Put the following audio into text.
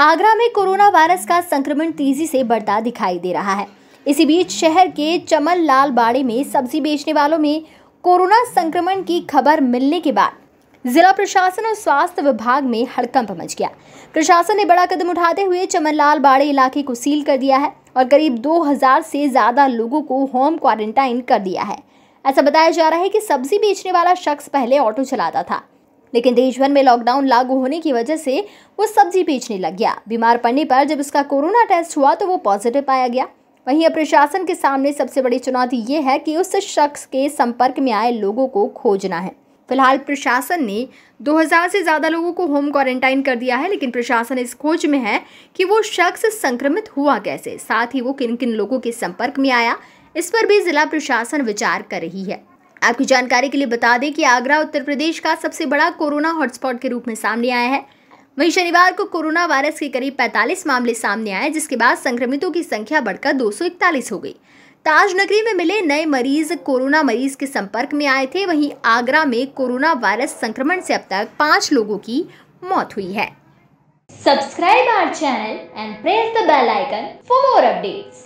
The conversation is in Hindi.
आगरा में कोरोना वायरस का संक्रमण तेजी से बढ़ता दिखाई दे रहा है इसी बीच शहर के चमन लाल बाड़े में सब्जी बेचने वालों में कोरोना संक्रमण की खबर मिलने के बाद जिला प्रशासन और स्वास्थ्य विभाग में हड़कंप मच गया प्रशासन ने बड़ा कदम उठाते हुए चमनलाल बाड़े इलाके को सील कर दिया है और करीब 2000 से ज़्यादा लोगों को होम क्वारंटाइन कर दिया है ऐसा बताया जा रहा है कि सब्जी बेचने वाला शख्स पहले ऑटो चलाता था लेकिन देश भर में लॉकडाउन लागू होने की वजह से वो सब्जी बेचने लग गया बीमार पड़ने पर जब उसका कोरोना टेस्ट हुआ तो वो पॉजिटिव पाया गया वहीं अब प्रशासन के सामने सबसे बड़ी चुनौती ये है कि उस शख्स के संपर्क में आए लोगों को खोजना है फिलहाल प्रशासन ने 2000 से ज़्यादा लोगों को होम क्वारंटाइन कर दिया है लेकिन प्रशासन इस खोज में है कि वो शख्स संक्रमित हुआ कैसे साथ ही वो किन किन लोगों के संपर्क में आया इस पर भी जिला प्रशासन विचार कर रही है आपकी जानकारी के लिए बता दें कि आगरा उत्तर प्रदेश का सबसे बड़ा कोरोना हॉटस्पॉट के रूप में सामने आया है वहीं शनिवार को कोरोना वायरस के करीब 45 मामले सामने आए जिसके बाद संक्रमितों की संख्या बढ़कर 241 हो गई ताज नगरी में मिले नए मरीज कोरोना मरीज के संपर्क में आए थे वहीं आगरा में कोरोना वायरस संक्रमण से अब तक पांच लोगों की मौत हुई है subscribe our channel and press the bell icon for more updates.